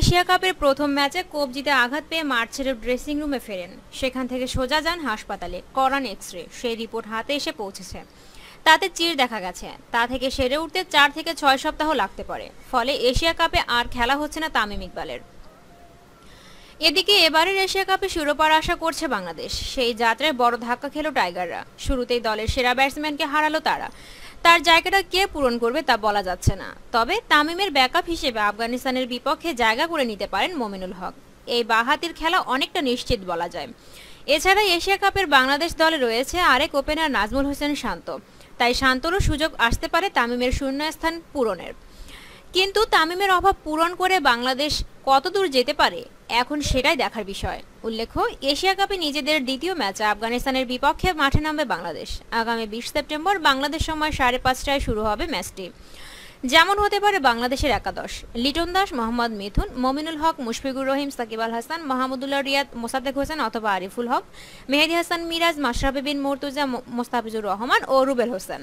Asia কাপের প্রথম ম্যাচে কবজিতে আঘাত পেয়ে মাঠ ছেড়ে ড্রেসিং রুমে ফেরেন সেখান থেকে সোজা যান হাসপাতালে করান এক্স রে সেই রিপোর্ট হাতে এসে পৌঁছেছে তাতে চির দেখা গেছে তা থেকে সেরে উঠতে চার থেকে ছয় সপ্তাহ লাগতে পারে ফলে এশিয়া কাপে আর খেলা হচ্ছে না তামিম ইকবালের এদিকে এবারের এশিয়া কাপে শিরোপার আশা করছে বাংলাদেশ সেই যাত্রায় বড় ধাক্কা খেল টাইগাররা শুরুতেই দলের সেরা ব্যাটসম্যানকে হারালো তারা তার জায়গাটা কে পূরণ করবে তা বলা যাচ্ছে না তবে তামিমের ব্যাকআপ হিসেবে আফগানিস্তানের বিপক্ষে জায়গা করে নিতে পারেন মোমিনুল হক এই বাহাতির খেলা অনেকটা নিশ্চিত বলা যায় এছাড়া এশিয়া কাপের বাংলাদেশ দলে রয়েছে আরেক ওপেনার নাজমুল হোসেন শান্ত তাই শান্তরও সুযোগ আসতে পারে তামিমের শূন্যস্থান পূরণের কিন্তু তামিমের অভাব পূরণ করে বাংলাদেশ কতদূর যেতে পারে এখন সেটাই দেখার বিষয় উল্লেখ্য এশিয়া কাপে নিজেদের দ্বিতীয় ম্যাচ আফগানিস্তানের বিপক্ষে মাঠে নামবে বাংলাদেশ আগামী বিশ সেপ্টেম্বর বাংলাদেশ সময় সাড়ে পাঁচটায় শুরু হবে ম্যাচটি যেমন হতে পারে বাংলাদেশের একাদশ লিটন দাস মোহাম্মদ মিথুন মমিনুল হক মুশফিকুর রহিম সাকিব আল হাসান মাহমুদুল্লাহ রিয়াদ মোসাদ্দেক হোসেন অথবা আরিফুল হক মেহেদি হাসান মিরাজ মাশরাফি বিন মোর্তুজা মোস্তাফিজুর রহমান ও রুবেল হোসেন